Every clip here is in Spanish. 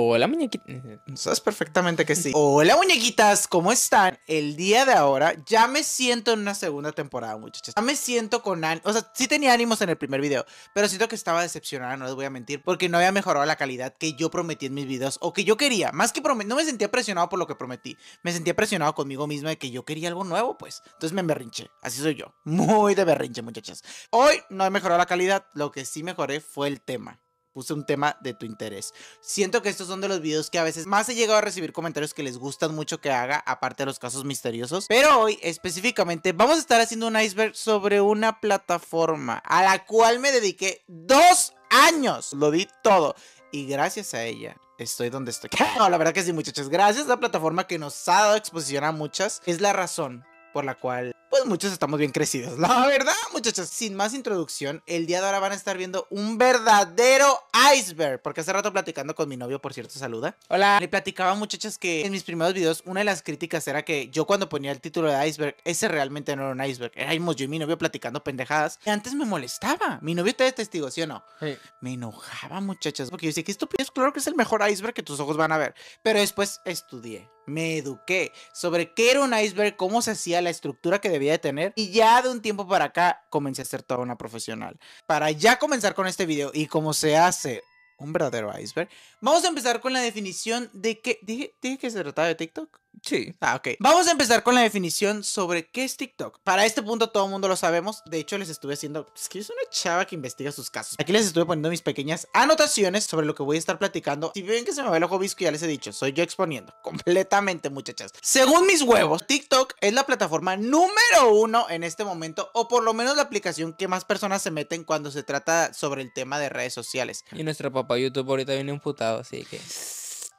Hola muñequita. Sabes perfectamente que sí. Hola muñequitas, ¿cómo están? El día de ahora ya me siento en una segunda temporada, muchachas. Ya me siento con ánimo. O sea, sí tenía ánimos en el primer video, pero siento que estaba decepcionada, no les voy a mentir, porque no había mejorado la calidad que yo prometí en mis videos o que yo quería. Más que prometí, no me sentía presionado por lo que prometí. Me sentía presionado conmigo misma de que yo quería algo nuevo, pues. Entonces me berrinché. Así soy yo. Muy de berrinche, muchachas. Hoy no he mejorado la calidad. Lo que sí mejoré fue el tema puse un tema de tu interés. Siento que estos son de los videos que a veces más he llegado a recibir comentarios que les gustan mucho que haga, aparte de los casos misteriosos. Pero hoy específicamente vamos a estar haciendo un iceberg sobre una plataforma a la cual me dediqué dos años. Lo di todo. Y gracias a ella estoy donde estoy. No, la verdad que sí, muchachos. Gracias a la plataforma que nos ha dado exposición a muchas. Es la razón por la cual pues muchos estamos bien crecidos. La verdad, muchachos, sin más introducción, el día de ahora van a estar viendo un verdadero iceberg. Porque hace rato platicando con mi novio, por cierto, saluda. Hola. Le platicaba, muchachas que en mis primeros videos una de las críticas era que yo cuando ponía el título de iceberg, ese realmente no era un iceberg. Era yo y mi novio platicando pendejadas. Y antes me molestaba. Mi novio te de testigo, ¿sí o no? Sí. Me enojaba, muchachas, porque yo decía, que es claro que es el mejor iceberg que tus ojos van a ver. Pero después estudié, me eduqué sobre qué era un iceberg, cómo se hacía la estructura que debía de tener. Y ya de un tiempo para acá comencé a ser toda una profesional. Para ya comenzar con este video y cómo se hace un verdadero iceberg, vamos a empezar con la definición de qué... ¿Dije, dije que se trataba de TikTok? Sí, ah, ok. Vamos a empezar con la definición sobre qué es TikTok. Para este punto todo el mundo lo sabemos. De hecho, les estuve haciendo... Es que es una chava que investiga sus casos. Aquí les estuve poniendo mis pequeñas anotaciones sobre lo que voy a estar platicando. Si bien que se me ve el ojo visco, ya les he dicho, soy yo exponiendo. Completamente, muchachas. Según mis huevos, TikTok es la plataforma número uno en este momento, o por lo menos la aplicación que más personas se meten cuando se trata sobre el tema de redes sociales. Y nuestro papá YouTube ahorita viene imputado, así que...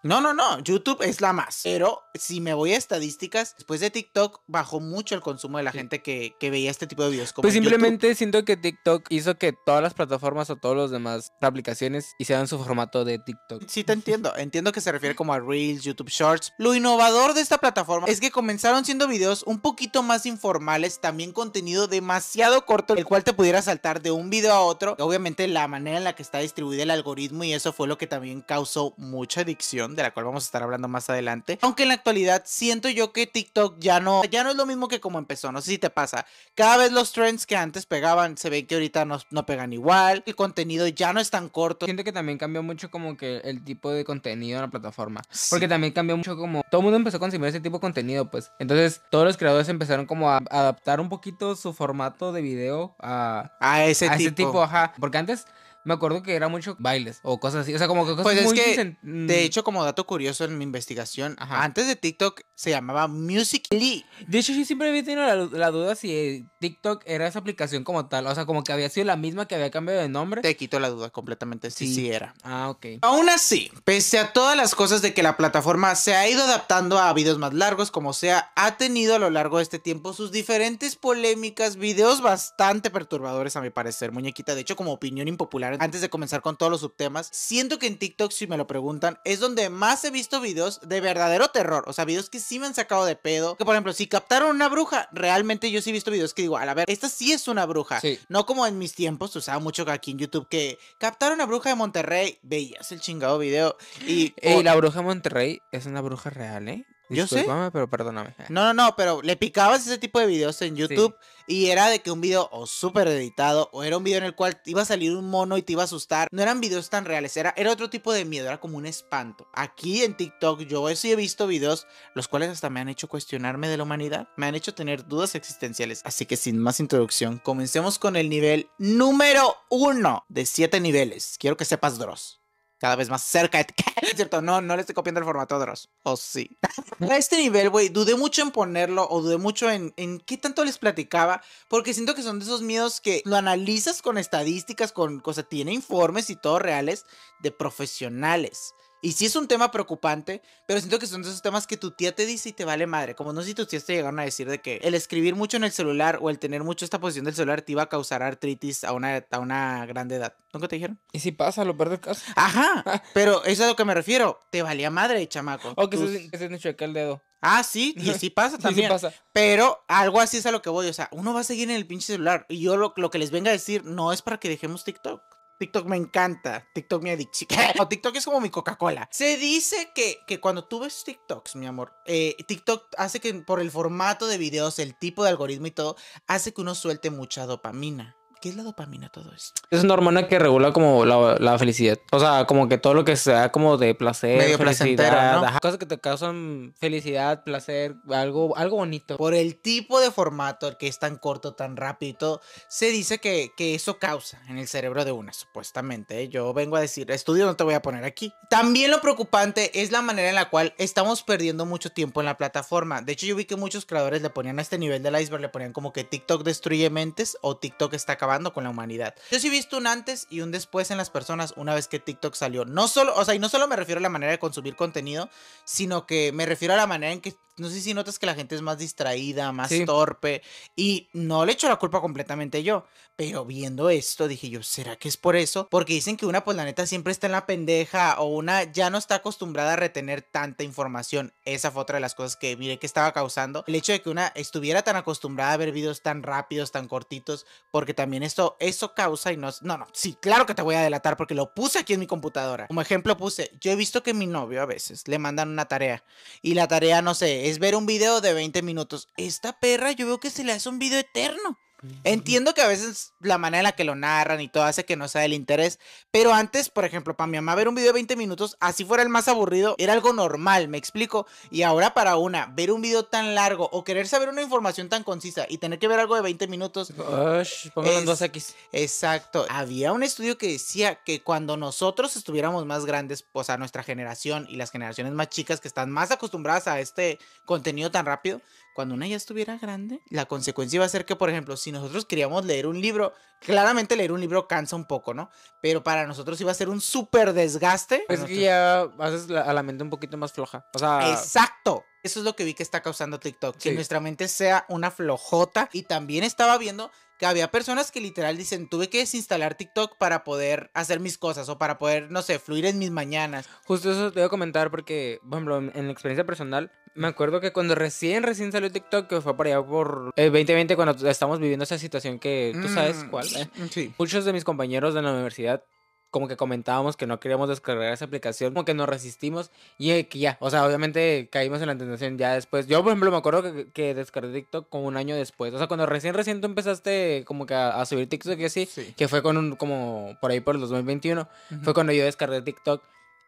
No, no, no, YouTube es la más. Pero si me voy a estadísticas, después de TikTok bajó mucho el consumo de la gente que, veía este tipo de videos. pues simplemente siento que TikTok hizo que todas las plataformas o todas las demás aplicaciones hicieran su formato de TikTok. Sí, te entiendo. Entiendo que se refiere como a Reels, YouTube Shorts. Lo innovador de esta plataforma es que comenzaron siendo videos un poquito más informales, también contenido demasiado corto, el cual te pudiera saltar de un video a otro. Obviamente la manera en la que está distribuido el algoritmo y eso fue lo que también causó mucha adicción de la cual vamos a estar hablando más adelante. Aunque en la actualidad siento yo que TikTok ya no, ya no es lo mismo que como empezó, no sé si te pasa. Cada vez los trends que antes pegaban, se ven que ahorita no, no pegan igual, el contenido ya no es tan corto. Siento que también cambió mucho como que el tipo de contenido en la plataforma. Porque también cambió mucho como todo el mundo empezó a consumir ese tipo de contenido, pues. Entonces todos los creadores empezaron como a adaptar un poquito su formato de video a, a, ese, tipo. ese tipo. Ajá. Porque antes me acuerdo que era mucho bailes o cosas así. O sea, como que cosas Pues es que, de mm. hecho, como dato curioso en mi investigación, antes de TikTok se llamaba Musical.ly. De hecho, yo siempre había tenido la, duda si eh, TikTok era esa aplicación como tal. O sea, como que había sido la misma que había cambiado de nombre. Te quito la duda completamente. Sí, sí, era. Ah, ok. Aún así, pese a todas las cosas de que la plataforma se ha ido adaptando a videos más largos, como sea, ha tenido a lo largo de este tiempo sus diferentes polémicas, videos bastante perturbadores a mi parecer, muñequita. De hecho, como opinión impopular antes de comenzar con todos los subtemas, siento que en TikTok, si me lo preguntan, es donde más he visto videos de verdadero terror. O sea, videos que sí me han sacado de pedo. Que por ejemplo, si captaron una bruja, realmente yo sí he visto videos que digo, a la ver, esta sí es una bruja. No como en mis tiempos, usaba mucho aquí en YouTube que captaron a bruja de Monterrey, veías el chingado video. Y, Ey, la bruja de Monterrey es una bruja real, ¿eh? Yo sé. pero perdóname. No, no, no, pero le picabas ese tipo de videos en YouTube y era de que un video o súper editado o era un video en el cual iba a salir un mono y te iba a asustar. No eran videos tan reales, era, era otro tipo de miedo, era como un espanto. Aquí en TikTok yo sí he visto videos los cuales hasta me han hecho cuestionarme de la humanidad, me han hecho tener dudas existenciales. Así que sin más introducción, comencemos con el nivel número uno de siete niveles. Quiero que sepas, dos cada vez más cerca de ¿Cierto? No, no le estoy copiando el formato a Dross. O sí. a este nivel, güey, dudé mucho en ponerlo o dudé mucho en, en qué tanto les platicaba, porque siento que son de esos miedos que lo analizas con estadísticas, con cosas, tiene informes y todo reales de profesionales. Y sí es un tema preocupante, pero siento que son esos temas que tu tía te dice y te vale madre. Como no sé si tus tías te llegaron a decir de que el escribir mucho en el celular o el tener mucho esta posición del celular te iba a causar artritis a una, a una grande edad. ¿Nunca te dijeron? Y si pasa, lo pierdes caso. Ajá, pero eso es a lo que me refiero. Te valía madre, chamaco. O que se, te acá el dedo. Ah, sí, y si pasa también. Y pasa. Pero algo así es a lo que voy. O sea, uno va a seguir en el pinche celular. Y yo lo, lo que les venga a decir no es para que dejemos TikTok. TikTok me encanta. TikTok me adicciona. o TikTok es como mi Coca-Cola. Se dice que, que, cuando tú ves TikToks, mi amor, eh, TikTok hace que por el formato de videos, el tipo de algoritmo y todo, hace que uno suelte mucha dopamina. ¿Qué es la dopamina todo esto? Es una hormona que regula como la, la felicidad. O sea, como que todo lo que sea como de placer, felicidad, ¿no? cosas que te causan felicidad, placer, algo, algo bonito. Por el tipo de formato, que es tan corto, tan rápido se dice que, que eso causa en el cerebro de una, supuestamente. ¿eh? Yo vengo a decir, estudio no te voy a poner aquí. También lo preocupante es la manera en la cual estamos perdiendo mucho tiempo en la plataforma. De hecho, yo vi que muchos creadores le ponían a este nivel del iceberg, le ponían como que TikTok destruye mentes o TikTok está acabando con la humanidad. Yo sí he visto un antes y un después en las personas una vez que TikTok salió. No solo, o sea, y no solo me refiero a la manera de consumir contenido, sino que me refiero a la manera en que no sé si notas que la gente es más distraída, más torpe. Y no le echo la culpa completamente yo. Pero viendo esto, dije yo, ¿será que es por eso? Porque dicen que una, pues la neta, siempre está en la pendeja. O una ya no está acostumbrada a retener tanta información. Esa fue otra de las cosas que miré que estaba causando. El hecho de que una estuviera tan acostumbrada a ver videos tan rápidos, tan cortitos, porque también esto, eso causa y no, no, no, sí, claro que te voy a delatar porque lo puse aquí en mi computadora. Como ejemplo puse, yo he visto que mi novio a veces le mandan una tarea y la tarea, no sé, es ver un video de 20 minutos. Esta perra yo veo que se le hace un video eterno. Entiendo que a veces la manera en la que lo narran y todo hace que no sea del interés, pero antes, por ejemplo, para mi mamá ver un video de 20 minutos, así fuera el más aburrido, era algo normal, me explico. Y ahora para una, ver un video tan largo o querer saber una información tan concisa y tener que ver algo de 20 minutos... 2X. Exacto. Había un estudio que decía que cuando nosotros estuviéramos más grandes, o sea, nuestra generación y las generaciones más chicas que están más acostumbradas a este contenido tan rápido, cuando una ya estuviera grande, la consecuencia iba a ser que, por ejemplo, si nosotros queríamos leer un libro, claramente leer un libro cansa un poco, ¿no? Pero para nosotros iba a ser un súper desgaste. Pues es que ya haces a la mente un poquito más floja. O sea... Exacto. Eso es lo que vi que está causando TikTok, que nuestra mente sea una flojota. Y también estaba viendo que había personas que literal dicen, tuve que desinstalar TikTok para poder hacer mis cosas o para poder, no sé, fluir en mis mañanas. Justo eso te voy a comentar porque, por ejemplo, en la experiencia personal, me acuerdo que cuando recién, recién salió TikTok, que fue por allá por el eh, 2020, cuando estamos viviendo esa situación que tú mm, sabes cuál. Eh? Mm, Muchos de mis compañeros de la universidad como que comentábamos que no queríamos descargar esa aplicación, como que nos resistimos y eh, que ya, o sea, obviamente caímos en la tentación ya después. Yo, por ejemplo, me acuerdo que, descargué TikTok como un año después, o sea, cuando recién, recién tú empezaste como que a, subir TikTok y así, sí. que fue con un, como por ahí por el 2021, fue cuando yo descargué TikTok.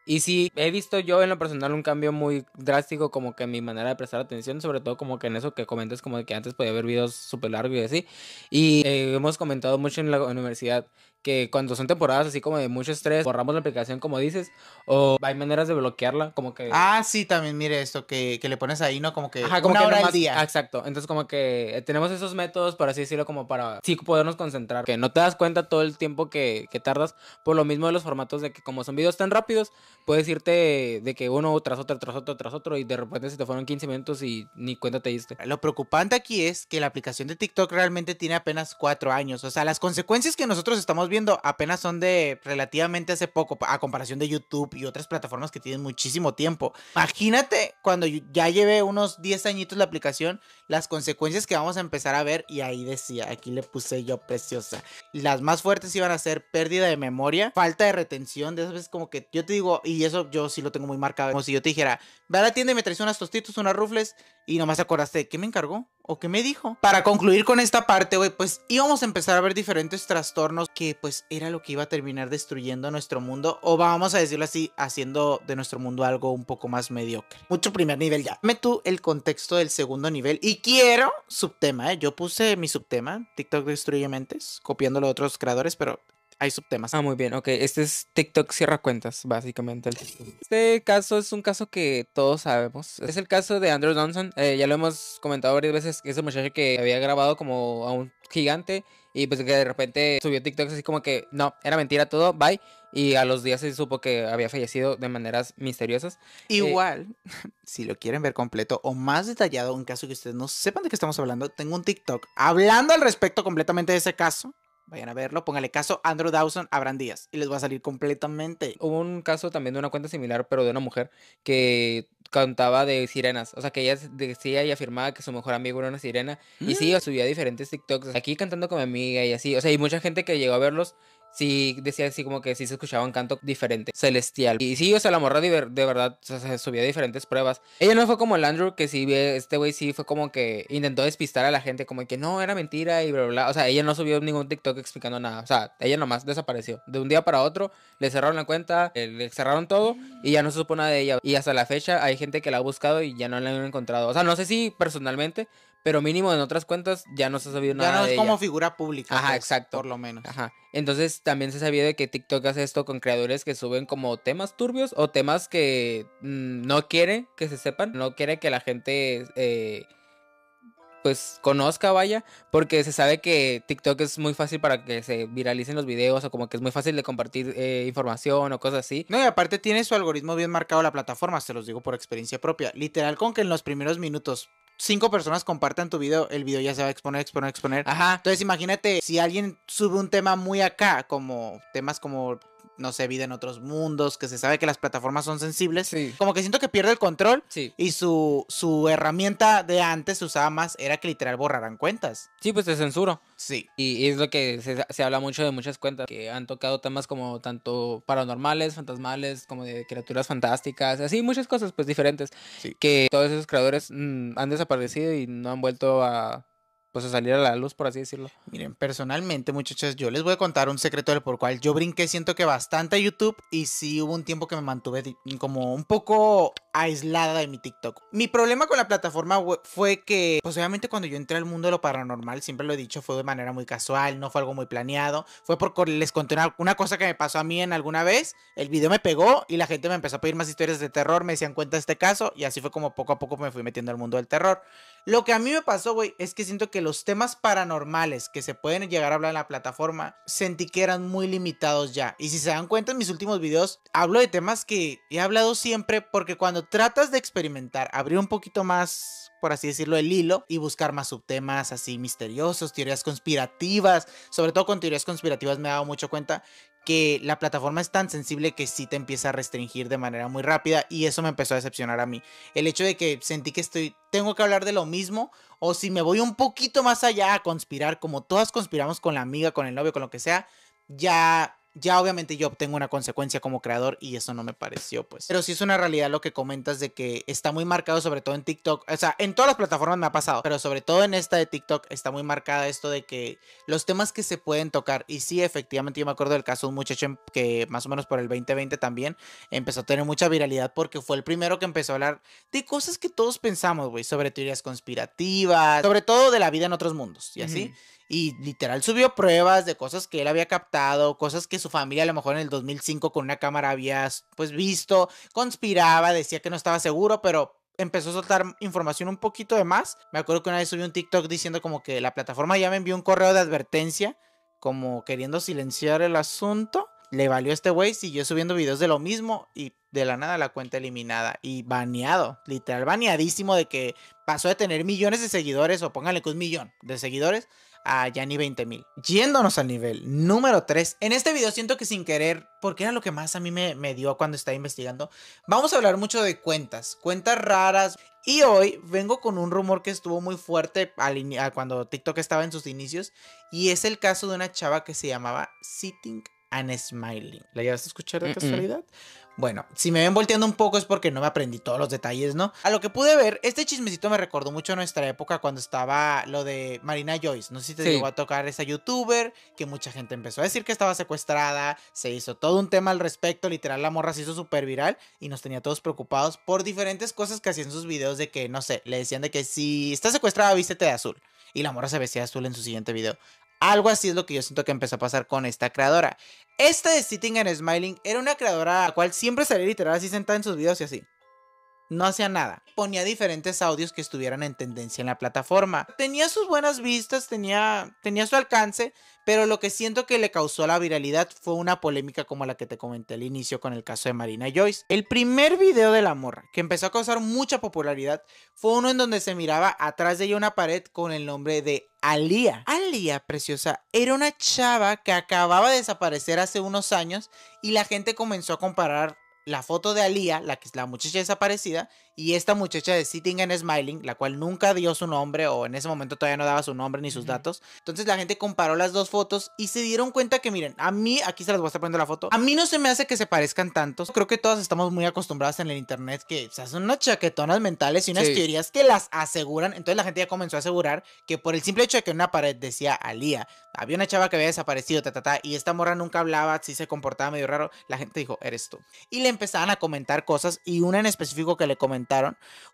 Y sí, he visto yo en lo personal un cambio muy drástico como que en mi manera de prestar atención, sobre todo como que en eso que comentas como que antes podía haber videos súper largos y así. Y eh, hemos comentado mucho en la universidad que cuando son temporadas así como de mucho estrés, borramos la aplicación como dices, o hay maneras de bloquearla, como que... Ah, sí, también mire esto, que, que le pones ahí, ¿no? Como que como una que hora al día. Exacto, entonces como que tenemos esos métodos, para así decirlo, como para sí podernos concentrar, que no te das cuenta todo el tiempo que, que tardas, por lo mismo de los formatos de que como son videos tan rápidos, puedes irte de que uno tras otro, tras otro, tras otro, y de repente se te fueron 15 minutos y ni cuenta te diste. Lo preocupante aquí es que la aplicación de TikTok realmente tiene apenas 4 años, o sea, las consecuencias que nosotros estamos viendo apenas son de relativamente hace poco, a comparación de YouTube y otras plataformas que tienen muchísimo tiempo. Imagínate cuando ya lleve unos 10 añitos la aplicación, las consecuencias que vamos a empezar a ver. Y ahí decía, aquí le puse yo preciosa. Las más fuertes iban a ser pérdida de memoria, falta de retención. De esas veces, como que yo te digo, y eso yo sí lo tengo muy marcado, como si yo te dijera, ve a la tienda y me traes unas tostitos, unas rufles, y nomás acordaste, ¿qué me encargó? o qué me dijo. Para concluir con esta parte, güey, pues íbamos a empezar a ver diferentes trastornos que pues era lo que iba a terminar destruyendo nuestro mundo o vamos a decirlo así, haciendo de nuestro mundo algo un poco más mediocre. Mucho primer nivel ya. Me tú el contexto del segundo nivel y quiero subtema, ¿eh? Yo puse mi subtema, TikTok destruye mentes, copiándolo de otros creadores, pero hay subtemas. Ah, muy bien, ok. Este es TikTok cierra cuentas, básicamente. este caso es un caso que todos sabemos. Es el caso de Andrew Johnson. Eh, ya lo hemos comentado varias veces. Es el muchacho que había grabado como a un gigante y pues que de repente subió TikTok así como que no, era mentira todo, bye. Y a los días se supo que había fallecido de maneras misteriosas. Eh, Igual, si lo quieren ver completo o más detallado, en caso que ustedes no sepan de qué estamos hablando, tengo un TikTok hablando al respecto completamente de ese caso. Vayan a verlo, póngale caso Andrew Dawson, Abraham Díaz y les va a salir completamente. Hubo un caso también de una cuenta similar, pero de una mujer que cantaba de sirenas. O sea, que ella decía y afirmaba que su mejor amigo era una sirena. Y sí, mm. subía diferentes TikToks. Aquí cantando con mi amiga y así. O sea, hay mucha gente que llegó a verlos sí decía así como que sí se escuchaba un canto diferente, celestial. Y sí, o sea, la morra de, verdad se subía diferentes pruebas. Ella no fue como el Andrew, que sí, este güey sí fue como que intentó despistar a la gente, como que no, era mentira y bla, bla, bla. O sea, ella no subió ningún TikTok explicando nada. O sea, ella nomás desapareció. De un día para otro, le cerraron la cuenta, eh, le cerraron todo y ya no se supo nada de ella. Y hasta la fecha hay gente que la ha buscado y ya no la han encontrado. O sea, no sé si personalmente, pero mínimo en otras cuentas ya no se ha sabido nada. Ya no es como figura pública. Ajá, pues, exacto. Por lo menos. Ajá. Entonces también se sabía de que TikTok hace esto con creadores que suben como temas turbios o temas que mm, no quiere que se sepan, no quiere que la gente eh, pues conozca, vaya, porque se sabe que TikTok es muy fácil para que se viralicen los videos o como que es muy fácil de compartir eh, información o cosas así. No, y aparte tiene su algoritmo bien marcado la plataforma, se los digo por experiencia propia. Literal con que en los primeros minutos cinco personas compartan tu video, el video ya se va a exponer, exponer, exponer. Ajá. Entonces imagínate si alguien sube un tema muy acá, como temas como no se vida en otros mundos, que se sabe que las plataformas son sensibles, sí. como que siento que pierde el control sí. y su, su herramienta de antes sus usaba más, era que literal borraran cuentas. Sí, pues de censuro. Sí. Y, es lo que se, habla mucho de muchas cuentas que han tocado temas como tanto paranormales, fantasmales, como de criaturas fantásticas, así muchas cosas pues diferentes sí. que todos esos creadores mm, han desaparecido y no han vuelto a pues a salir a la luz, por así decirlo. Miren, personalmente, muchachos, yo les voy a contar un secreto del por cual yo brinqué, siento que bastante a YouTube y sí hubo un tiempo que me mantuve como un poco aislada de mi TikTok. Mi problema con la plataforma fue que, pues obviamente cuando yo entré al mundo de lo paranormal, siempre lo he dicho, fue de manera muy casual, no fue algo muy planeado, fue porque les conté una, cosa que me pasó a mí en alguna vez, el video me pegó y la gente me empezó a pedir más historias de terror, me decían cuenta este caso y así fue como poco a poco me fui metiendo al mundo del terror. Lo que a mí me pasó, güey, es que siento que los temas paranormales que se pueden llegar a hablar en la plataforma, sentí que eran muy limitados ya. Y si se dan cuenta en mis últimos videos, hablo de temas que he hablado siempre porque cuando tratas de experimentar, abrir un poquito más por así decirlo, el hilo y buscar más subtemas así misteriosos, teorías conspirativas, sobre todo con teorías conspirativas me he dado mucho cuenta que la plataforma es tan sensible que sí te empieza a restringir de manera muy rápida y eso me empezó a decepcionar a mí. El hecho de que sentí que estoy, tengo que hablar de lo mismo o si me voy un poquito más allá a conspirar, como todas conspiramos con la amiga, con el novio, con lo que sea, ya ya obviamente yo obtengo una consecuencia como creador y eso no me pareció, pues. Pero sí es una realidad lo que comentas de que está muy marcado, sobre todo en TikTok. O sea, en todas las plataformas me ha pasado, pero sobre todo en esta de TikTok está muy marcada esto de que los temas que se pueden tocar. Y sí, efectivamente, yo me acuerdo del caso de un muchacho que más o menos por el 2020 también empezó a tener mucha viralidad porque fue el primero que empezó a hablar de cosas que todos pensamos, güey, sobre teorías conspirativas, sobre todo de la vida en otros mundos y así y literal subió pruebas de cosas que él había captado, cosas que su familia a lo mejor en el 2005 con una cámara había pues visto, conspiraba, decía que no estaba seguro, pero empezó a soltar información un poquito de más. Me acuerdo que una vez subió un TikTok diciendo como que la plataforma ya me envió un correo de advertencia, como queriendo silenciar el asunto. Le valió a este güey, siguió subiendo videos de lo mismo y de la nada la cuenta eliminada y baneado, literal baneadísimo de que pasó de tener millones de seguidores o póngale que un millón de seguidores a ya 20.000. Yéndonos al nivel número 3. En este video siento que sin querer, porque era lo que más a mí me, me dio cuando estaba investigando, vamos a hablar mucho de cuentas, cuentas raras. Y hoy vengo con un rumor que estuvo muy fuerte cuando TikTok estaba en sus inicios. Y es el caso de una chava que se llamaba Sitting and Smiling. ¿La llegaste a escuchar de casualidad? Bueno, si me ven volteando un poco es porque no me aprendí todos los detalles, ¿no? A lo que pude ver, este chismecito me recordó mucho a nuestra época cuando estaba lo de Marina Joyce. No sé si te llegó a tocar esa youtuber que mucha gente empezó a decir que estaba secuestrada. Se hizo todo un tema al respecto. Literal, la morra se hizo súper viral y nos tenía todos preocupados por diferentes cosas que hacían sus videos de que, no sé, le decían de que si está secuestrada, vístete de azul. Y la morra se vestía de azul en su siguiente video. Algo así es lo que yo siento que empezó a pasar con esta creadora. Esta de Sitting and Smiling era una creadora a la cual siempre salía literal así sentada en sus videos y así no hacía nada. Ponía diferentes audios que estuvieran en tendencia en la plataforma. Tenía sus buenas vistas, tenía, tenía su alcance, pero lo que siento que le causó la viralidad fue una polémica como la que te comenté al inicio con el caso de Marina Joyce. El primer video de la morra, que empezó a causar mucha popularidad, fue uno en donde se miraba atrás de ella una pared con el nombre de Alía. Alía, preciosa, era una chava que acababa de desaparecer hace unos años y la gente comenzó a comparar la foto de Alía, la, que, es la muchacha desaparecida, y esta muchacha de Sitting and Smiling, la cual nunca dio su nombre o en ese momento todavía no daba su nombre ni sus datos. Entonces la gente comparó las dos fotos y se dieron cuenta que, miren, a mí, aquí se las voy a estar poniendo la foto, a mí no se me hace que se parezcan tantos. Creo que todas estamos muy acostumbradas en el internet que se hacen unas chaquetonas mentales y unas teorías que las aseguran. Entonces la gente ya comenzó a asegurar que por el simple hecho de que una pared decía Alía, había una chava que había desaparecido, ta, y esta morra nunca hablaba, sí se comportaba medio raro, la gente dijo, eres tú. Y le empezaban a comentar cosas y una en específico que le comentó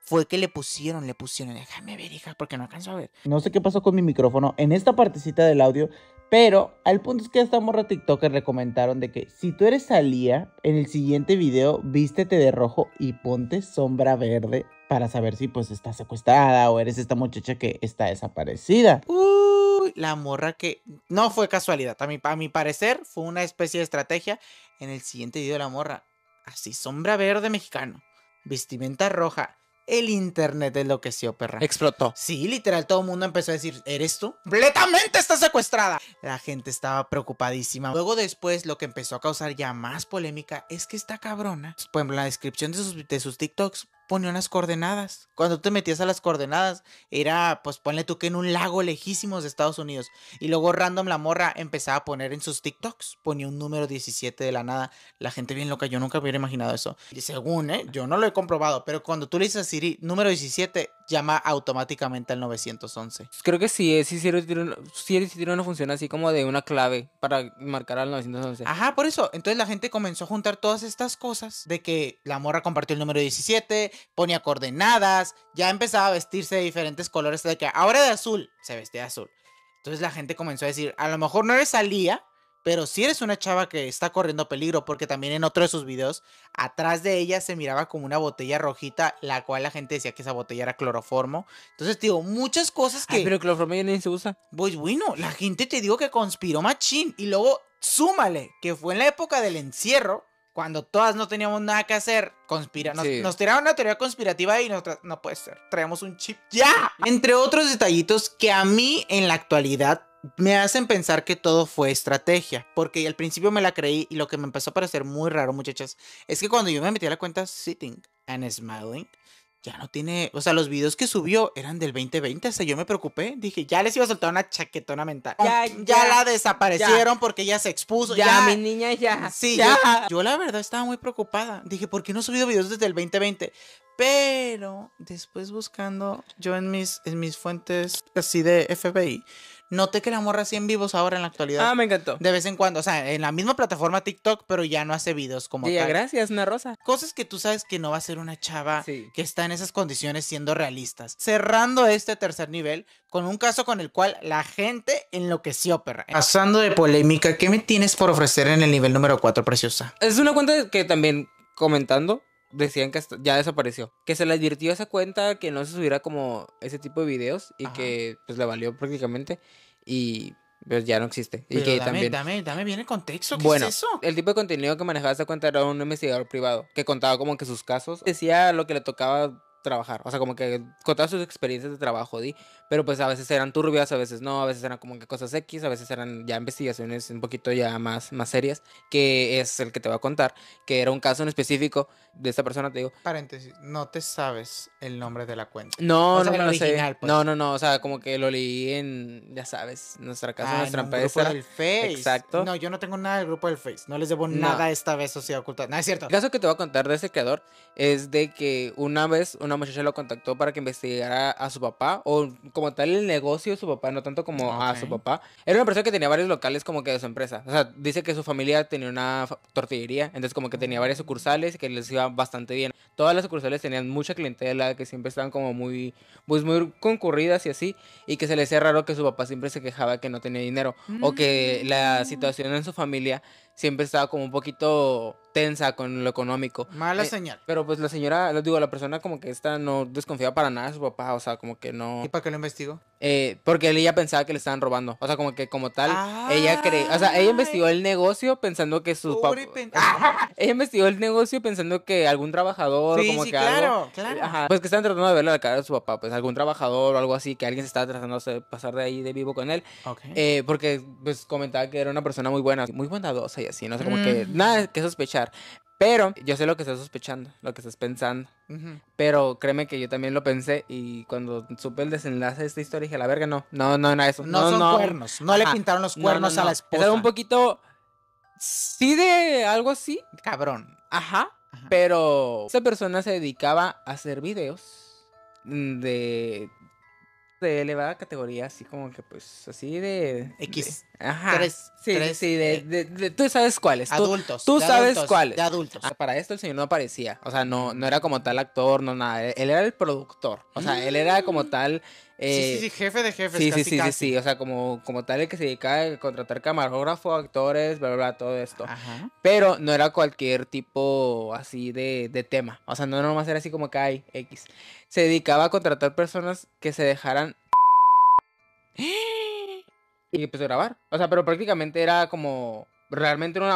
fue que le pusieron, le pusieron, déjame ver, hija, porque no alcanzo a ver. No sé qué pasó con mi micrófono en esta partecita del audio, pero al punto es que esta morra TikToker le comentaron de que si tú eres alía en el siguiente video vístete de rojo y ponte sombra verde para saber si pues está secuestrada o eres esta muchacha que está desaparecida. Uy, la morra que no fue casualidad, a mi, a mi parecer fue una especie de estrategia en el siguiente video de la morra. Así, sombra verde mexicano vestimenta roja, el internet enloqueció, perra. Explotó. Sí, literal, todo el mundo empezó a decir, ¿eres tú? ¡Completamente está secuestrada! La gente estaba preocupadísima. Luego después, lo que empezó a causar ya más polémica es que esta cabrona, pues, por en la descripción de sus, de sus TikToks, ponía unas coordenadas. Cuando te metías a las coordenadas, era, pues ponle tú que en un lago lejísimos de Estados Unidos. Y luego random la morra empezaba a poner en sus TikToks, ponía un número 17 de la nada. La gente bien loca, yo nunca hubiera imaginado eso. Y según, ¿eh? Yo no lo he comprobado, pero cuando tú le dices a Siri número 17, llama automáticamente al 911. Pues creo que sí, sí, Siri tiene, tiene una función así como de una clave para marcar al 911. Ajá, por eso. Entonces la gente comenzó a juntar todas estas cosas de que la morra compartió el número 17, ponía coordenadas, ya empezaba a vestirse de diferentes colores, de que ahora de azul se vestía de azul. Entonces la gente comenzó a decir, a lo mejor no eres Alía, pero si eres una chava que está corriendo peligro, porque también en otro de sus videos, atrás de ella se miraba como una botella rojita, la cual la gente decía que esa botella era cloroformo. Entonces, digo, muchas cosas que... pero cloroformo ya ni se usa. Pues bueno, la gente te digo que conspiró machín. Y luego, súmale, que fue en la época del encierro, cuando todas no teníamos nada que hacer, conspira nos, tiraron una teoría conspirativa y no puede ser, traemos un chip ya. Entre otros detallitos que a mí en la actualidad me hacen pensar que todo fue estrategia, porque al principio me la creí y lo que me empezó a parecer muy raro, muchachas, es que cuando yo me metí a la cuenta Sitting and Smiling, ya no tiene, o sea, los videos que subió eran del 2020, o sea, yo me preocupé, dije, ya les iba a soltar una chaquetona mental. Ya, la desaparecieron porque ella se expuso. Ya, mi niña, ya. Sí, yo, la verdad estaba muy preocupada. Dije, ¿por qué no he subido videos desde el 2020? Pero después buscando yo en mis, en mis fuentes así de FBI, Noté que la morra hacía en vivos ahora en la actualidad. Ah, me encantó. De vez en cuando, o sea, en la misma plataforma TikTok, pero ya no hace videos como tal. gracias, una rosa. Cosas que tú sabes que no va a ser una chava que está en esas condiciones siendo realistas. Cerrando este tercer nivel con un caso con el cual la gente en lo que enloqueció, opera Pasando de polémica, ¿qué me tienes por ofrecer en el nivel número 4, preciosa? Es una cuenta que también comentando decían que ya desapareció. Que se le advirtió a esa cuenta que no se subiera como ese tipo de videos y que pues le valió prácticamente y pues ya no existe. y que dame, también... dame, dame bien el contexto. ¿Qué bueno, es eso? el tipo de contenido que manejaba esa cuenta era un investigador privado que contaba como que sus casos, decía lo que le tocaba trabajar, o sea, como que contaba sus experiencias de trabajo, di, pero pues a veces eran turbias, a veces no, a veces eran como que cosas X, a veces eran ya investigaciones un poquito ya más, más serias, que es el que te voy a contar, que era un caso en específico de esta persona, te digo. Paréntesis, no te sabes el nombre de la cuenta. No, no, no, pues. no, no, no, o sea, como que lo leí en, ya sabes, nuestra casa, ah, nuestra en empresa. Grupo del Face. Exacto. No, yo no tengo nada del grupo del Face, no les debo nada esta vez sociedad oculta, no es cierto. El caso que te voy a contar de ese creador es de que una vez una muchacha lo contactó para que investigara a su papá o como tal el negocio de su papá, no tanto como a su papá. Era una persona que tenía varios locales como que de su empresa. O sea, dice que su familia tenía una tortillería, entonces como que tenía varias sucursales y que les iba bastante bien. Todas las sucursales tenían mucha clientela, que siempre estaban como muy, pues muy concurridas y así, y que se le hacía raro que su papá siempre se quejaba que no tenía dinero o que la mm. situación en su familia siempre estaba como un poquito tensa con lo económico. Mala eh, señal. Pero pues la señora, les digo, la persona como que está no desconfía para nada de su papá, o sea, como que no. ¿Y para qué lo investigó? Eh, porque porque ella pensaba que le estaban robando. O sea, como que como tal, ella cree. O sea, ella investigó el negocio pensando que su papá ella investigó el negocio pensando que algún trabajador, como que pues que estaban tratando de verle la cara de su papá. Pues algún trabajador o algo así, que alguien se estaba tratando de pasar de ahí de vivo con él. Eh, porque pues comentaba que era una persona muy buena, muy bondadosa y así. No sé, como que nada que sospechar. Pero yo sé lo que estás sospechando, lo que estás pensando. Pero créeme que yo también lo pensé y cuando supe el desenlace de esta historia dije, la verga, no, no, no, no, eso. No, no son cuernos, no le pintaron los cuernos a la esposa. Era un poquito, sí de algo así. Cabrón. Ajá, Ajá, pero esa persona se dedicaba a hacer videos de de elevada categoría, así como que pues así de X. ajá. Tres, sí, sí, eh, de, tú sabes cuáles. Adultos. Tú, sabes cuáles. De adultos. Ah, para esto el señor no aparecía, o sea, no no era como tal actor, no nada, él era el productor, o sea, él era como tal sí, sí, eh, sí, jefe de jefes. Sí, sí, sí, sí, sí, o sea, como, como tal el que se dedicaba a contratar camarógrafo, actores, bla, bla, todo esto. Pero no era cualquier tipo así de, de tema, o sea, no nomás era así como que hay X. Se dedicaba a contratar personas que se dejaran... y empezó pues, a grabar. O sea, pero prácticamente era como... Realmente una...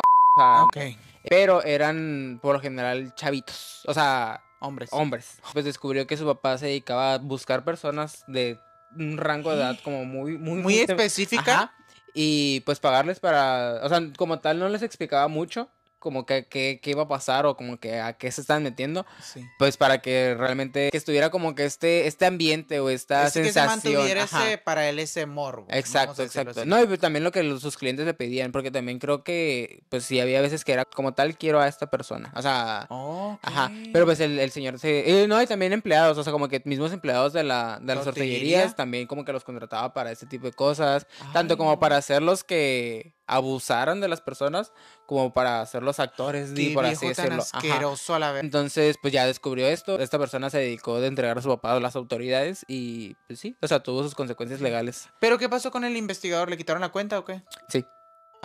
Ok. Pero eran por lo general chavitos, o sea Hombres. Pues descubrió que su papá se dedicaba a buscar personas de un rango de edad como muy... Muy, muy, este específica. y pues pagarles para... O sea, como tal no les explicaba mucho, como que, qué iba a pasar o como que a qué se están metiendo, pues para que realmente estuviera como que este, este ambiente o esta es sensación. Que se mantuviera para él ese morbo. Exacto, exacto. No, y pues también lo que los, sus clientes le pedían, porque también creo que, pues sí, había veces que era como tal, quiero a esta persona. O sea, ajá. Pero pues el, el señor, no, y también empleados, o sea, como que mismos empleados de, la, de las tortillerías también como que los contrataba para este tipo de cosas, tanto como para hacerlos que abusaron de las personas como para hacer los actores y por así decirlo. Asqueroso a la vez. Entonces, pues ya descubrió esto. Esta persona se dedicó de entregar a su papá a las autoridades y pues sí, o sea, tuvo sus consecuencias legales. ¿Pero qué pasó con el investigador? ¿Le quitaron la cuenta o qué? Sí.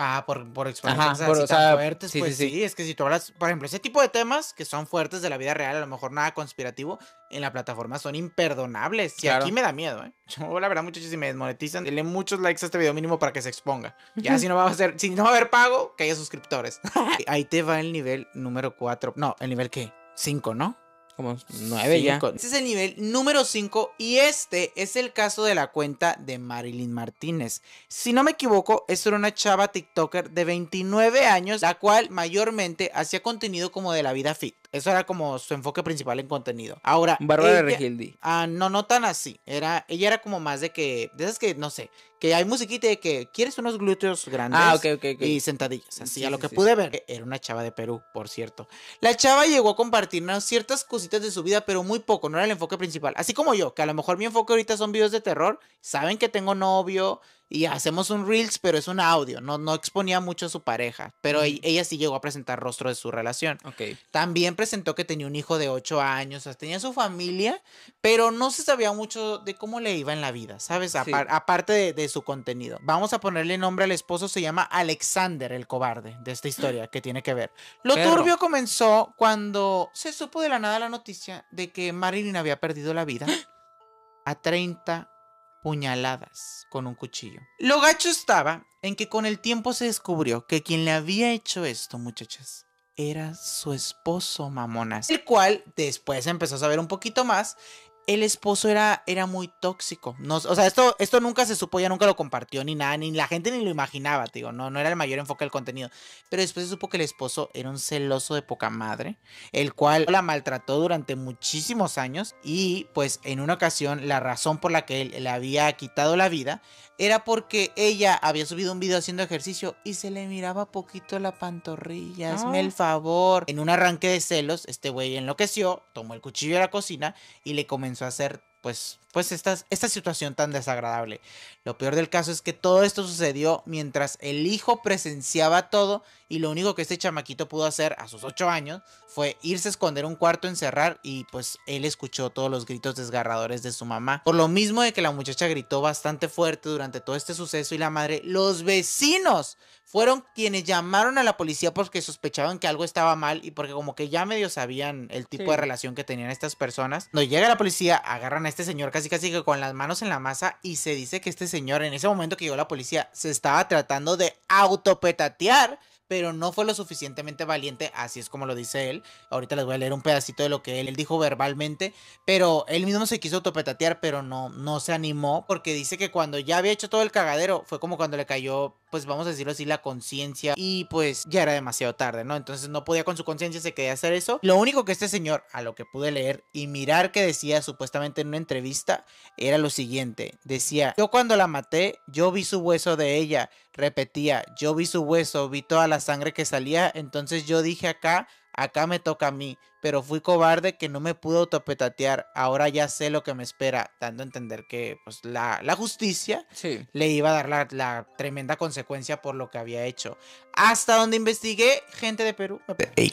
Ah, por, por pues sí, es que si tú hablas, por ejemplo, ese tipo de temas que son fuertes de la vida real, a lo mejor nada conspirativo, en la plataforma son imperdonables. Y aquí me da miedo, ¿eh? Yo, la verdad, muchachos, si me desmonetizan, denle muchos likes a este video mínimo para que se exponga. Ya si no va a ser, si no va a haber pago, que haya suscriptores. Ahí te va el nivel número 4. No, el nivel que 5, ¿no? como ya. Este es el nivel número 5 y este es el caso de la cuenta de Marilyn Martínez. Si no me equivoco, es una chava TikToker de 29 años, la cual mayormente hacía contenido como de la vida fit. Eso era como su enfoque principal en contenido. Ahora. de Regildi. Ah, no, no tan así. Era, ella era como más de que. De esas que, no sé, que hay musiquita de que quieres unos glúteos grandes ah, y sentadillas. Así, a lo que pude ver, era una chava de Perú, por cierto. La chava llegó a compartirnos ciertas cositas de su vida, pero muy poco, no era el enfoque principal. Así como yo, que a lo mejor mi enfoque ahorita son videos de terror, saben que tengo novio, y hacemos un Reels, pero es un audio, no, no exponía mucho a su pareja, pero e, ella, sí llegó a presentar rostro de su relación. También presentó que tenía un hijo de 8 años, o sea, tenía su familia, pero no se sabía mucho de cómo le iba en la vida, ¿sabes? Aparte de, su contenido. Vamos a ponerle nombre al esposo, se llama Alexander el cobarde de esta historia que tiene que ver. Lo turbio comenzó cuando se supo de la nada la noticia de que Marilyn había perdido la vida a 30 puñaladas con un cuchillo. Lo gacho estaba en que con el tiempo se descubrió que quien le había hecho esto, muchachas, era su esposo Mamonas, el cual después empezó a saber un poquito más el esposo era, era muy tóxico. No, o sea, esto, esto nunca se supo, ya nunca lo compartió ni nada, ni la gente ni lo imaginaba, te digo, no, no era el mayor enfoque del contenido. Pero después se supo que el esposo era un celoso de poca madre, el cual la maltrató durante muchísimos años y pues en una ocasión la razón por la que él le había quitado la vida era porque ella había subido un video haciendo ejercicio y se le miraba poquito la pantorrilla. Hazme el favor. En un arranque de celos, este güey enloqueció, tomó el cuchillo de la cocina y le comenzó a hacer, pues, pues esta, situación tan desagradable. Lo peor del caso es que todo esto sucedió mientras el hijo presenciaba todo y lo único que este chamaquito pudo hacer a sus ocho años fue irse a esconder un cuarto, encerrar y pues él escuchó todos los gritos desgarradores de su mamá. Por lo mismo de que la muchacha gritó bastante fuerte durante todo este suceso y la madre, los vecinos fueron quienes llamaron a la policía porque sospechaban que algo estaba mal y porque como que ya medio sabían el tipo de relación que tenían estas personas. no llega la policía, agarran a este señor casi Así que con las manos en la masa y se dice que este señor en ese momento que llegó la policía se estaba tratando de autopetatear pero no fue lo suficientemente valiente, así es como lo dice él. Ahorita les voy a leer un pedacito de lo que él, dijo verbalmente, pero él mismo se quiso autopetatear, pero no, no se animó porque dice que cuando ya había hecho todo el cagadero, fue como cuando le cayó, pues vamos a decirlo así, la conciencia y pues ya era demasiado tarde, ¿no? Entonces no podía con su conciencia, se a hacer eso. Lo único que este señor, a lo que pude leer y mirar que decía supuestamente en una entrevista, era lo siguiente. Decía, yo cuando la maté, yo vi su hueso de ella, repetía, yo vi su hueso, vi toda la sangre que salía, entonces yo dije acá, acá me toca a mí, pero fui cobarde que no me pudo autopetatear, ahora ya sé lo que me espera, dando a entender que pues, la, la justicia le iba a dar la, tremenda consecuencia por lo que había hecho. Hasta donde investigué, gente de Perú.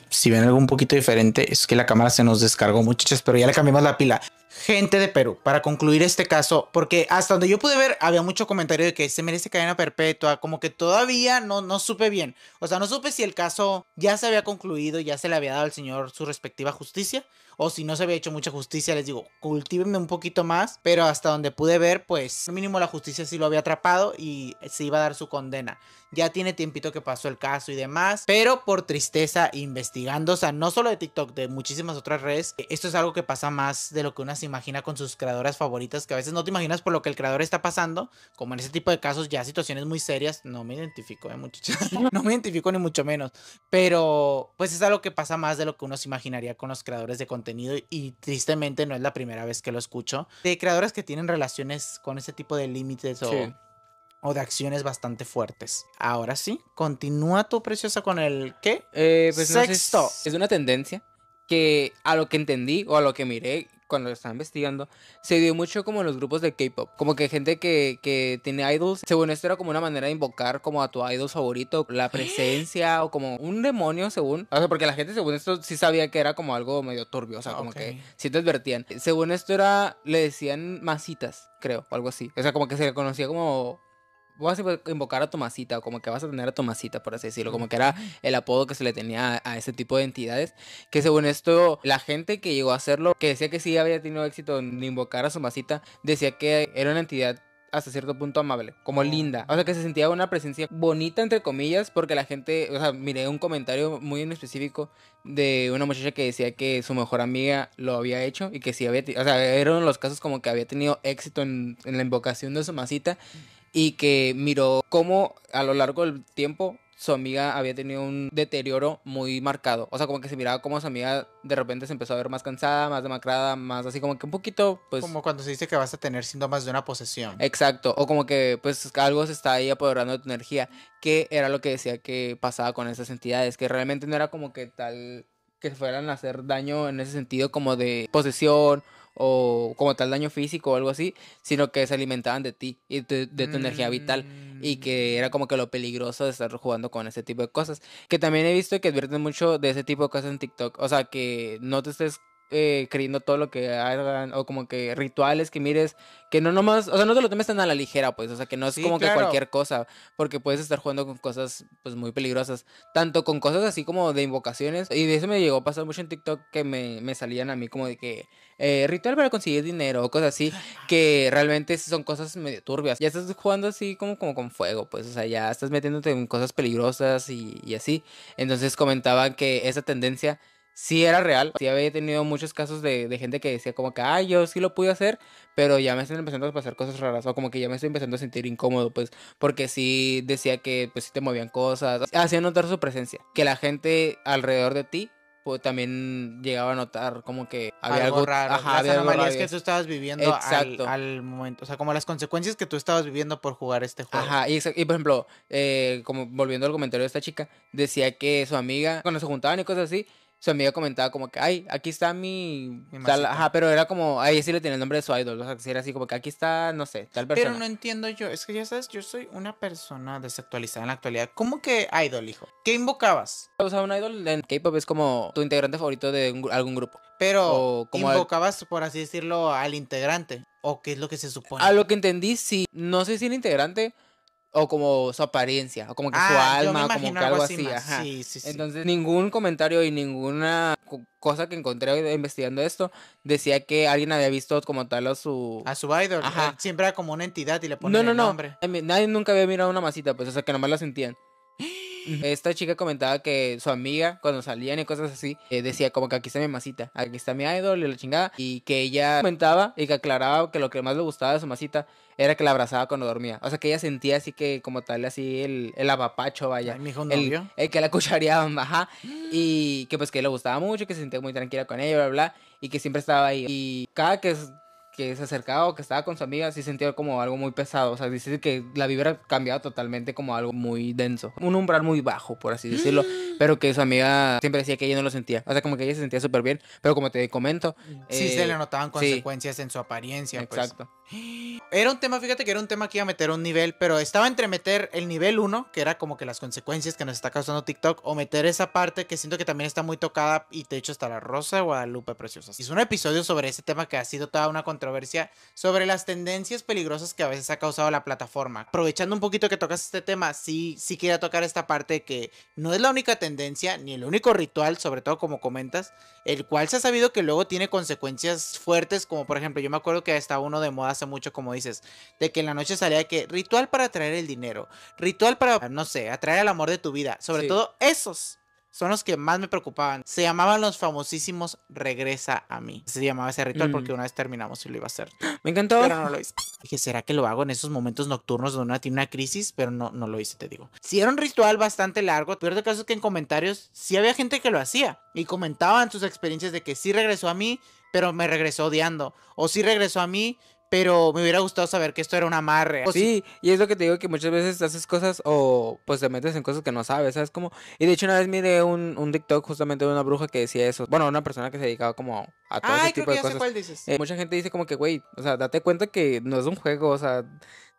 si ven algo un poquito diferente, es que la cámara se nos descargó muchachos, pero ya le cambiamos la pila gente de Perú, para concluir este caso, porque hasta donde yo pude ver había mucho comentario de que se merece cadena perpetua, como que todavía no, no supe bien, o sea, no supe si el caso ya se había concluido, ya se le había dado al señor su respectiva justicia, o si no se había hecho mucha justicia, les digo, cultívenme un poquito más, pero hasta donde pude ver, pues mínimo la justicia sí lo había atrapado y se iba a dar su condena. Ya tiene tiempito que pasó el caso y demás, pero por tristeza investigando, o sea, no solo de TikTok, de muchísimas otras redes, esto es algo que pasa más de lo que uno se imagina con sus creadoras favoritas, que a veces no te imaginas por lo que el creador está pasando, como en ese tipo de casos ya situaciones muy serias, no me identifico, eh, muchachos, no me identifico ni mucho menos, pero pues es algo que pasa más de lo que uno se imaginaría con los creadores de contenido y tristemente no es la primera vez que lo escucho, de creadoras que tienen relaciones con ese tipo de límites o, de acciones bastante fuertes. Ahora sí, continúa tu preciosa, con el ¿qué? Eh, pues Sexto. es una tendencia que a lo que entendí o a lo que miré cuando lo estaba investigando, se dio mucho como en los grupos de K-pop. Como que gente que, tiene idols, según esto era como una manera de invocar como a tu idol favorito, la presencia o como un demonio, según. O sea, porque la gente, según esto, sí sabía que era como algo medio turbio, o sea, como que sí te advertían. Según esto era, le decían masitas, creo, o algo así. O sea, como que se le conocía como vas a invocar a Tomasita, como que vas a tener a Tomasita, por así decirlo, como que era el apodo que se le tenía a, ese tipo de entidades, que según esto, la gente que llegó a hacerlo, que decía que sí había tenido éxito en invocar a Tomasita, decía que era una entidad hasta cierto punto amable, como linda. O sea, que se sentía una presencia bonita, entre comillas, porque la gente, o sea, miré un comentario muy en específico de una muchacha que decía que su mejor amiga lo había hecho y que sí había, o sea, eran los casos como que había tenido éxito en, la invocación de su y que miró cómo a lo largo del tiempo su amiga había tenido un deterioro muy marcado. O sea, como que se miraba como su amiga de repente se empezó a ver más cansada, más demacrada, más así como que un poquito, pues... Como cuando se dice que vas a tener síntomas de una posesión. Exacto, o como que pues algo se está ahí apoderando de tu energía, que era lo que decía que pasaba con esas entidades, que realmente no era como que tal que fueran a hacer daño en ese sentido como de posesión o como tal daño físico o algo así, sino que se alimentaban de ti y de, tu energía vital y que mm. era como que lo peligroso de estar jugando con ese tipo de cosas. Que también he visto que advierten mucho de ese tipo de cosas en TikTok, o sea, que no te estés eh, creyendo todo lo que hagan o como que rituales que mires, que no nomás, o sea, no te lo tomes tan a la ligera, pues, o sea, que no es como que cualquier cosa, porque puedes estar jugando con cosas, pues, muy peligrosas, tanto con cosas así como de invocaciones, y de eso me llegó a pasar mucho en TikTok que me, me salían a mí como de que eh, ritual para conseguir dinero o cosas así, que realmente son cosas medio turbias, ya estás jugando así como, como con fuego, pues, o sea, ya estás metiéndote en cosas peligrosas y, y así, entonces comentaba que esa tendencia sí era real. Sí había tenido muchos casos de, gente que decía como que, ah, yo sí lo pude hacer, pero ya me están empezando a pasar cosas raras. O como que ya me estoy empezando a sentir incómodo, pues, porque sí decía que, pues, sí te movían cosas. Hacía notar su presencia. Que la gente alrededor de ti pues, también llegaba a notar como que había algo, raro. las que tú estabas viviendo Al, momento. O sea, como las consecuencias que tú estabas viviendo por jugar este juego. Ajá, y, por ejemplo, eh, como volviendo al comentario de esta chica, decía que su amiga, cuando se juntaban y cosas así, su amiga comentaba como que, ay, aquí está mi... ajá, pero era como, ahí sí le tiene el nombre de su idol, o sea, que era así como que aquí está, no sé, tal persona. Pero no entiendo yo, es que ya sabes, yo soy una persona desactualizada en la actualidad. ¿Cómo que idol, hijo? ¿Qué invocabas? O sea, un idol en K-pop es como tu integrante favorito de algún grupo. Pero invocabas, por así decirlo, al integrante, o qué es lo que se supone. A lo que entendí, sí, no sé si el integrante o como su apariencia, o como que su ah, alma, como que algo, así. Entonces, ningún comentario y ninguna cosa que encontré investigando esto decía que alguien había visto como tal a su. A su idol. Siempre era como una entidad y le ponían no, no, nombre. No, nadie nunca había mirado una masita, pues, o sea, que nomás la sentían. Esta chica comentaba que su amiga, cuando salían y cosas así, eh, decía como que aquí está mi masita, aquí está mi idol y la chingada. Y que ella comentaba y que aclaraba que lo que más le gustaba de su masita era que la abrazaba cuando dormía. O sea, que ella sentía así que, como tal, así el, el vaya. mi hijo El, que la cuchareaban, ajá. Mm. Y que pues que le gustaba mucho, que se sentía muy tranquila con ella, bla, Y que siempre estaba ahí. Y cada que que se acercaba o que estaba con su amiga, sí sentía como algo muy pesado. O sea, decir que la vibra cambiaba totalmente como algo muy denso. Un umbral muy bajo, por así decirlo. Pero que su amiga siempre decía que ella no lo sentía. O sea, como que ella se sentía súper bien. Pero como te comento. Sí, se eh, le notaban consecuencias en su apariencia. Pues. Exacto. Era un tema, fíjate que era un tema que iba a meter un nivel, pero estaba entre meter el nivel 1, que era como que las consecuencias que nos está causando TikTok, o meter esa parte que siento que también está muy tocada y te hecho hasta la rosa la Guadalupe preciosa. Hizo un episodio sobre ese tema que ha sido toda una sobre las tendencias peligrosas que a veces ha causado la plataforma. Aprovechando un poquito que tocas este tema, sí, sí quería tocar esta parte que no es la única tendencia ni el único ritual, sobre todo como comentas, el cual se ha sabido que luego tiene consecuencias fuertes, como por ejemplo, yo me acuerdo que estaba uno de moda hace mucho, como dices, de que en la noche salía que ritual para atraer el dinero, ritual para, no sé, atraer el amor de tu vida, sobre todo esos son los que más me preocupaban. Se llamaban los famosísimos Regresa a mí. Se llamaba ese ritual porque mm. una vez terminamos y lo iba a hacer. Me encantó. Pero no lo hice. Dije, ¿será que lo hago en esos momentos nocturnos donde una tiene una crisis? Pero no, no lo hice, te digo. Si era un ritual bastante largo, pero de caso que en comentarios sí había gente que lo hacía y comentaban sus experiencias de que sí regresó a mí, pero me regresó odiando. O sí regresó a mí, pero me hubiera gustado saber que esto era una amarre. Sí, y es lo que te digo que muchas veces haces cosas o pues te metes en cosas que no sabes, ¿sabes? Como, y de hecho una vez miré un, un TikTok justamente de una bruja que decía eso. Bueno, una persona que se dedicaba como a todo Ay, ese tipo creo que ya Sé cuál dices. Eh, mucha gente dice como que, güey, o sea, date cuenta que no es un juego, o sea,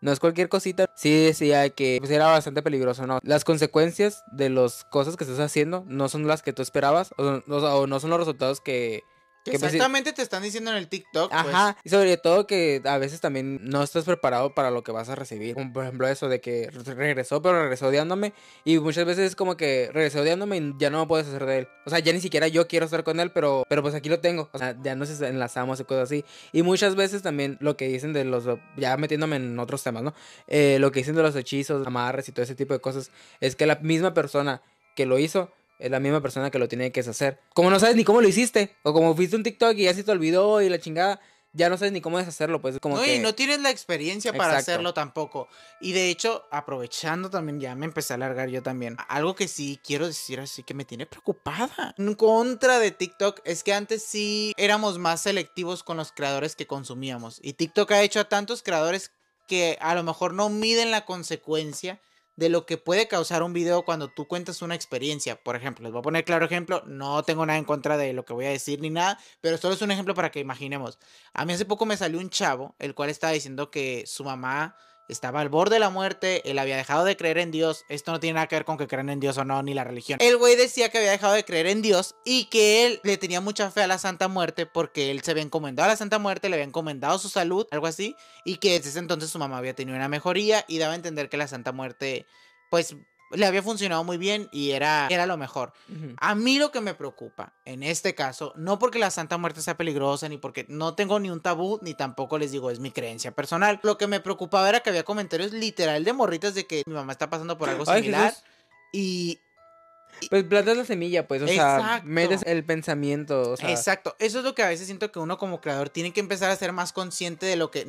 no es cualquier cosita. Sí decía que pues, era bastante peligroso, ¿no? Las consecuencias de las cosas que estás haciendo no son las que tú esperabas o no son los resultados que pues exactamente te están diciendo en el TikTok. Pues. Ajá. Y sobre todo que a veces también no estás preparado para lo que vas a recibir. Como por ejemplo eso de que regresó, pero regresó odiándome. Y muchas veces es como que regresó odiándome y ya no me puedes hacer de él. O sea, ya ni siquiera yo quiero estar con él, pero, pero pues aquí lo tengo. O sea, ya nos enlazamos y cosas así. Y muchas veces también lo que dicen de los... Ya metiéndome en otros temas, ¿no? Eh, lo que dicen de los hechizos, amarres y todo ese tipo de cosas. Es que la misma persona que lo hizo es la misma persona que lo tiene que deshacer. Como no sabes ni cómo lo hiciste, o como fuiste un TikTok y ya se te olvidó y la chingada, ya no sabes ni cómo deshacerlo, pues como no, tienes la experiencia para hacerlo tampoco. Y de hecho, aprovechando también, ya me empecé a alargar yo también. Algo que sí quiero decir así que me tiene preocupada. En contra de TikTok es que antes sí éramos más selectivos con los creadores que consumíamos. Y TikTok ha hecho a tantos creadores que a lo mejor no miden la consecuencia de lo que puede causar un video cuando tú cuentas una experiencia. Por ejemplo, les voy a poner claro ejemplo, no tengo nada en contra de lo que voy a decir ni nada, pero solo es un ejemplo para que imaginemos. A mí hace poco me salió un chavo, el cual estaba diciendo que su mamá estaba al borde de la muerte, él había dejado de creer en Dios. Esto no tiene nada que ver con que crean en Dios o no, ni la religión. El güey decía que había dejado de creer en Dios y que él le tenía mucha fe a la Santa Muerte porque él se había encomendado a la Santa Muerte, le había encomendado su salud, algo así, y que desde ese entonces su mamá había tenido una mejoría y daba a entender que la Santa Muerte, pues le había funcionado muy bien y era, era lo mejor. A mí lo que me preocupa en este caso, no porque la Santa Muerte sea peligrosa, ni porque no tengo ni un tabú, ni tampoco les digo es mi creencia personal. Lo que me preocupaba era que había comentarios literal de morritas de que mi mamá está pasando por algo similar. y, pues plantas la semilla, pues, o Exacto. sea, metes el pensamiento. O sea. Exacto, eso es lo que a veces siento que uno como creador tiene que empezar a ser más consciente de lo que...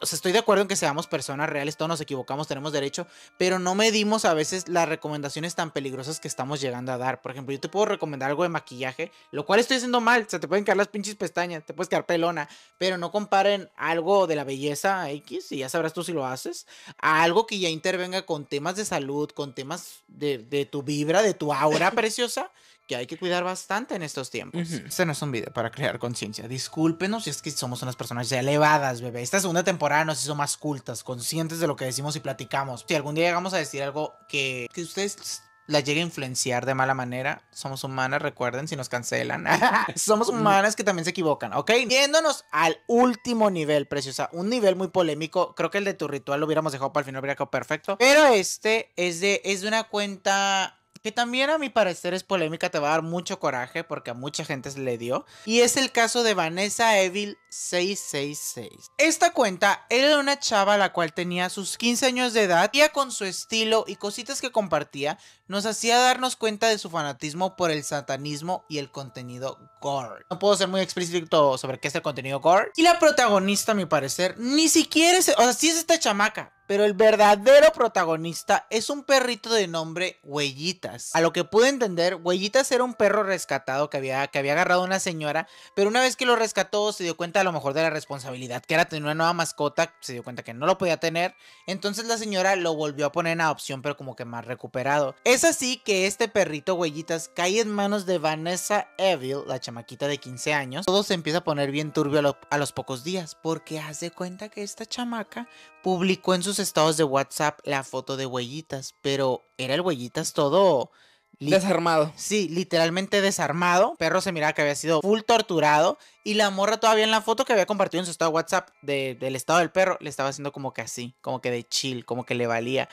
o sea, estoy de acuerdo en que seamos personas reales, todos nos equivocamos, tenemos derecho, pero no medimos a veces las recomendaciones tan peligrosas que estamos llegando a dar. Por ejemplo, yo te puedo recomendar algo de maquillaje, lo cual estoy haciendo mal, o se te pueden quedar las pinches pestañas, te puedes quedar pelona, pero no comparen algo de la belleza X, y ya sabrás tú si lo haces, a algo que ya intervenga con temas de salud, con temas de, de tu vibra, de tu aura preciosa que hay que cuidar bastante en estos tiempos. Este no es un video para crear conciencia. Discúlpenos si es que somos unas personas ya elevadas, bebé. Esta segunda temporada nos hizo más cultas, conscientes de lo que decimos y platicamos. Si algún día llegamos a decir algo que, que ustedes la llegue a influenciar de mala manera. Somos humanas, recuerden, si nos cancelan. Somos humanas que también se equivocan, ¿ok? Viéndonos al último nivel, preciosa. Un nivel muy polémico. Creo que el de tu ritual lo hubiéramos dejado para el final, hubiera quedado perfecto. Pero este es de, es de una cuenta que también a mi parecer es polémica, te va a dar mucho coraje porque a mucha gente se le dio. Y es el caso de Vanessa Evil 666. Esta cuenta era de una chava la cual tenía sus 15 años de edad, y con su estilo y cositas que compartía, nos hacía darnos cuenta de su fanatismo por el satanismo y el contenido gore. No puedo ser muy explícito sobre qué es el contenido gore. Y la protagonista, a mi parecer, ni siquiera es... O sea, sí es esta chamaca, pero el verdadero protagonista es un perrito de nombre Huellitas. A lo que pude entender, Huellitas era un perro rescatado que había, que había agarrado una señora, pero una vez que lo rescató se dio cuenta a lo mejor de la responsabilidad que era tener una nueva mascota, se dio cuenta que no lo podía tener, entonces la señora lo volvió a poner en adopción pero como que más recuperado. Es así que este perrito huellitas cae en manos de Vanessa Evil, la chamaquita de 15 años. Todo se empieza a poner bien turbio a, los pocos días porque hace cuenta que esta chamaca publicó en sus estados de WhatsApp la foto de huellitas, pero era el huellitas todo... Desarmado. Sí, literalmente desarmado. perro se miraba que había sido full torturado y la morra todavía en la foto que había compartido en su estado WhatsApp del estado del perro, le estaba haciendo como que así, como que de chill, como que le valía.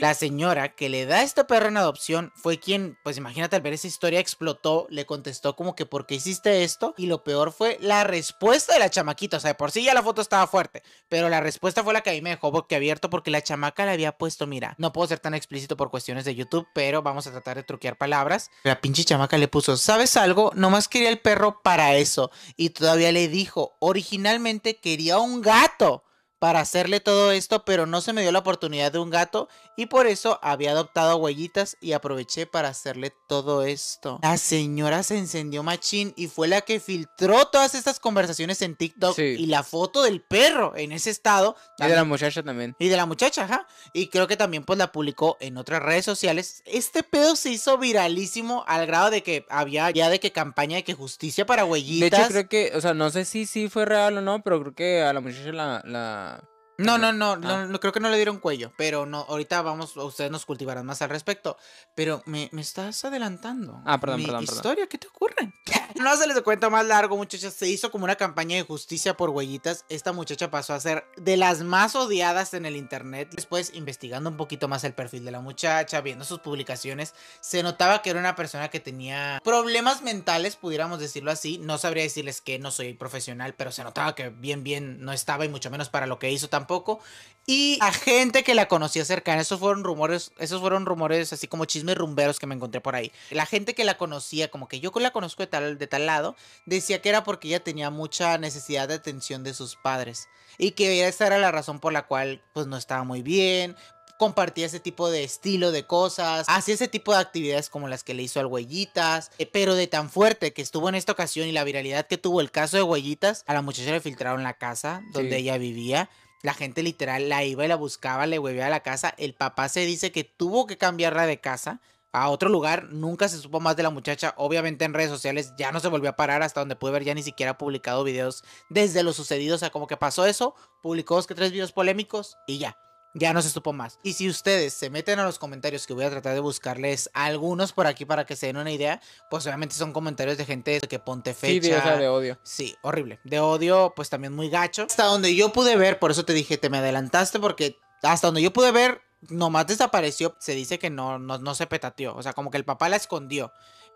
La señora que le da a este perro en adopción fue quien, pues imagínate al ver esa historia, explotó, le contestó como que ¿por qué hiciste esto? Y lo peor fue la respuesta de la chamaquita. O sea, de por sí ya la foto estaba fuerte, pero la respuesta fue la que a mí me dejó abierto... porque la chamaca le había puesto, mira, no puedo ser tan explícito por cuestiones de YouTube, pero vamos a tratar de truquear palabras. La pinche chamaca le puso, ¿sabes algo? Nomás quería el perro para eso y todavía le dijo, originalmente quería un gato, para hacerle todo esto, pero no se me dio la oportunidad de un gato y por eso había adoptado huellitas y aproveché para hacerle todo esto. La señora se encendió machín y fue la que filtró todas estas conversaciones en TikTok y la foto del perro en ese estado. Y de la muchacha también. Y de la muchacha, ajá. Y creo que también pues la publicó en otras redes sociales. Este pedo se hizo viralísimo al grado de que había ya de que campaña de que justicia para huellitas. De hecho creo que, o sea, no sé si sí fue real o no, pero creo que a la muchacha la no, no, no, ah. no, creo que no le dieron cuello, pero no, ahorita vamos, ustedes nos cultivarán más al respecto. Pero me, estás adelantando. Ah, perdón, mi perdón, historia, ¿qué te ocurre? no se les cuento más largo, muchachas. Se hizo como una campaña de justicia por huellitas. Esta muchacha pasó a ser de las más odiadas en el internet. Después, investigando un poquito más el perfil de la muchacha, viendo sus publicaciones, se notaba que era una persona que tenía problemas mentales, pudiéramos decirlo así. No sabría decirles que no soy profesional, pero se notaba que bien, bien no estaba y mucho menos para lo que hizo tan poco Y a gente que la conocía cercana, esos fueron rumores, esos fueron rumores así como chismes rumberos que me encontré por ahí. La gente que la conocía, como que yo la conozco de tal, de tal lado, decía que era porque ella tenía mucha necesidad de atención de sus padres. Y que esa era la razón por la cual pues no estaba muy bien, compartía ese tipo de estilo de cosas, hacía ese tipo de actividades como las que le hizo al Huellitas, eh, pero de tan fuerte que estuvo en esta ocasión y la viralidad que tuvo el caso de Huellitas, a la muchacha le filtraron la casa donde ella vivía la gente literal la iba y la buscaba, le huevía a la casa. El papá se dice que tuvo que cambiarla de casa a otro lugar. Nunca se supo más de la muchacha. Obviamente en redes sociales ya no se volvió a parar hasta donde pude ver. Ya ni siquiera ha publicado videos desde lo sucedido. O sea, como que pasó eso, publicó dos que tres videos polémicos y ya ya no se supo más. Y si ustedes se meten a los comentarios que voy a tratar de buscarles algunos por aquí para que se den una idea, pues obviamente son comentarios de gente que ponte fecha. Sí, de, odio. Sí, horrible. De odio, pues también muy gacho. Hasta donde yo pude ver, por eso te dije, te me adelantaste porque hasta donde yo pude ver, nomás desapareció. Se dice que no, no, no se petateó. O sea, como que el papá la escondió.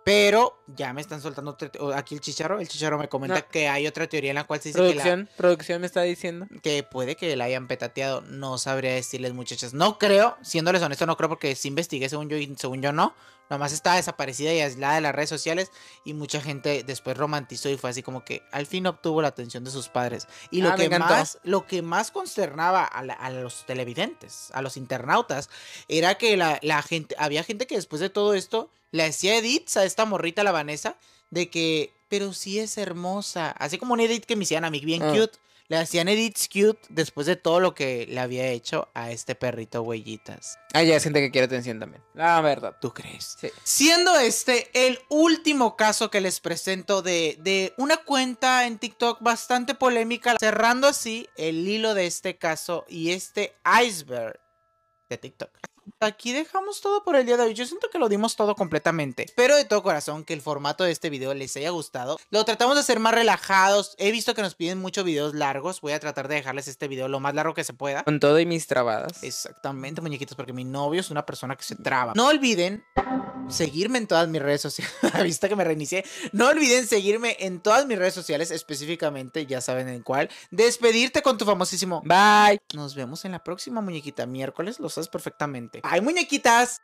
Pero ya me están soltando aquí el chicharro, El chicharro me comenta que hay otra teoría en la cual se dice producción, que la. Producción me está diciendo. Que puede que la hayan petateado. No sabría decirles, muchachas. No creo, siéndoles honesto, no creo porque sí investigué según yo y según yo no. Nomás estaba desaparecida y aislada de las redes sociales. Y mucha gente después romantizó y fue así como que al fin obtuvo la atención de sus padres. Y lo, ah, que, más, lo que más consternaba a, los televidentes, a los internautas, era que la gente, había gente que después de todo esto le decía Edith a esta morrita, la Vanessa, de que, pero si es hermosa. Así como un Edith que me hicieron a mí bien ah. cute. Le hacían edits cute después de todo lo que le había hecho a este perrito huellitas. Ah, ya es gente que quiere atención también. La verdad. ¿Tú crees? Siendo este el último caso que les presento de, de una cuenta en TikTok bastante polémica, cerrando así el hilo de este caso y este iceberg de TikTok aquí dejamos todo por el día de hoy. Yo siento que lo dimos todo completamente. Espero de todo corazón que el formato de este video les haya gustado. Lo tratamos de hacer más relajados. He visto que nos piden muchos videos largos. Voy a tratar de dejarles este video lo más largo que se pueda. Con todo y mis trabadas. Exactamente, muñequitos, porque mi novio es una persona que se traba. No olviden seguirme en todas mis redes sociales. Vista que me reinicié. No olviden seguirme en todas mis redes sociales, específicamente, ya saben en cuál. Despedirte con tu famosísimo bye. Nos vemos en la próxima, muñequita. Miércoles lo sabes perfectamente. ¡Ay, muñequitas